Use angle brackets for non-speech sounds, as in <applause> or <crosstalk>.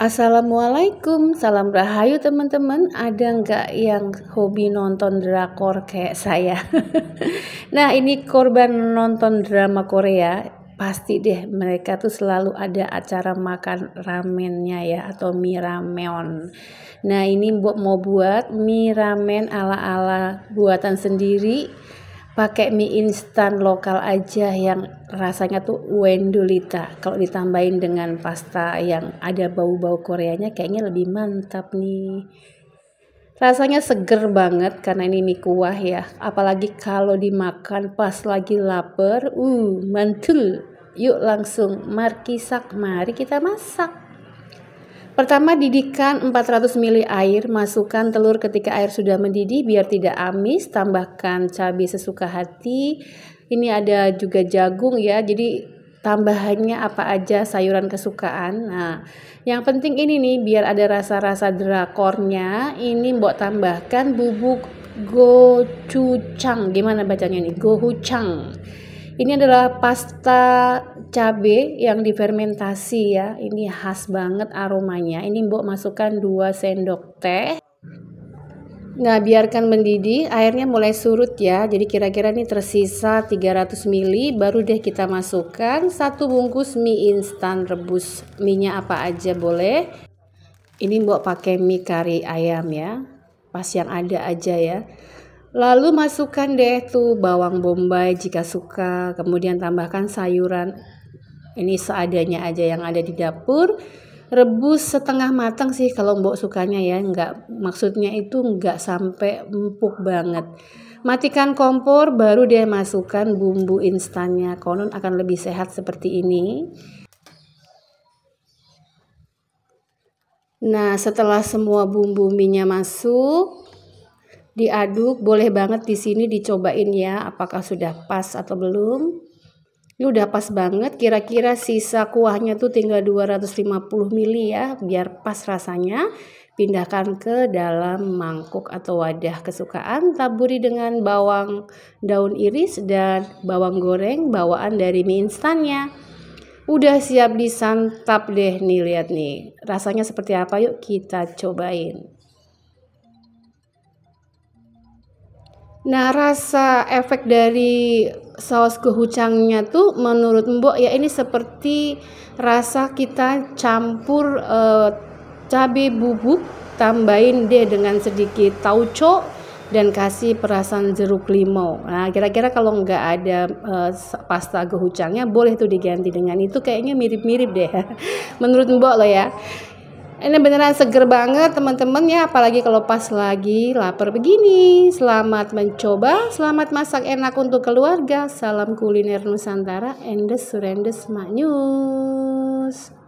Assalamualaikum, salam rahayu teman-teman. Ada nggak yang hobi nonton drakor kayak saya? <laughs> nah ini korban nonton drama Korea, pasti deh mereka tuh selalu ada acara makan ramennya ya atau mie ramen. Nah ini mau buat mie ramen ala-ala buatan sendiri pakai mie instan lokal aja yang rasanya tuh wendulita. Kalau ditambahin dengan pasta yang ada bau-bau Koreanya kayaknya lebih mantap nih. Rasanya seger banget karena ini mie kuah ya. Apalagi kalau dimakan pas lagi lapar, uh, mantul. Yuk langsung markisak, mari kita masak. Pertama, didihkan 400 ml air, masukkan telur ketika air sudah mendidih biar tidak amis, tambahkan cabai sesuka hati. Ini ada juga jagung ya, jadi tambahannya apa aja sayuran kesukaan. Nah, yang penting ini nih biar ada rasa-rasa drakornya, ini mbok tambahkan bubuk gochujang. Gimana bacanya nih? Gochujang. Ini adalah pasta cabe yang difermentasi ya. Ini khas banget aromanya. Ini Mbok masukkan 2 sendok teh. Nah, biarkan mendidih, airnya mulai surut ya. Jadi kira-kira ini tersisa 300 ml, baru deh kita masukkan satu bungkus mie instan rebus. mie apa aja boleh. Ini Mbok pakai mie kari ayam ya. Pas yang ada aja ya. Lalu masukkan deh tuh bawang bombay jika suka, kemudian tambahkan sayuran ini seadanya aja yang ada di dapur. Rebus setengah matang sih kalau mbok sukanya ya, nggak maksudnya itu nggak sampai empuk banget. Matikan kompor baru dia masukkan bumbu instannya, konon akan lebih sehat seperti ini. Nah setelah semua bumbu minyak masuk, diaduk. Boleh banget di sini dicobain ya, apakah sudah pas atau belum. Ini udah pas banget, kira-kira sisa kuahnya tuh tinggal 250 ml ya, biar pas rasanya. Pindahkan ke dalam mangkuk atau wadah kesukaan, taburi dengan bawang daun iris dan bawang goreng bawaan dari mie instannya udah siap disantap deh nih lihat nih rasanya seperti apa yuk kita cobain Nah, rasa efek dari saus kehucangnya tuh menurut Mbok ya ini seperti rasa kita campur eh, cabai bubuk tambahin deh dengan sedikit tauco dan kasih perasan jeruk limau. Nah, kira-kira kalau nggak ada eh, pasta kehucangnya boleh tuh diganti dengan itu kayaknya mirip-mirip deh. <laughs> menurut Mbok loh ya. Ini beneran seger banget teman-teman ya, apalagi kalau pas lagi lapar begini. Selamat mencoba, selamat masak enak untuk keluarga. Salam kuliner Nusantara, endes surendes maknyus.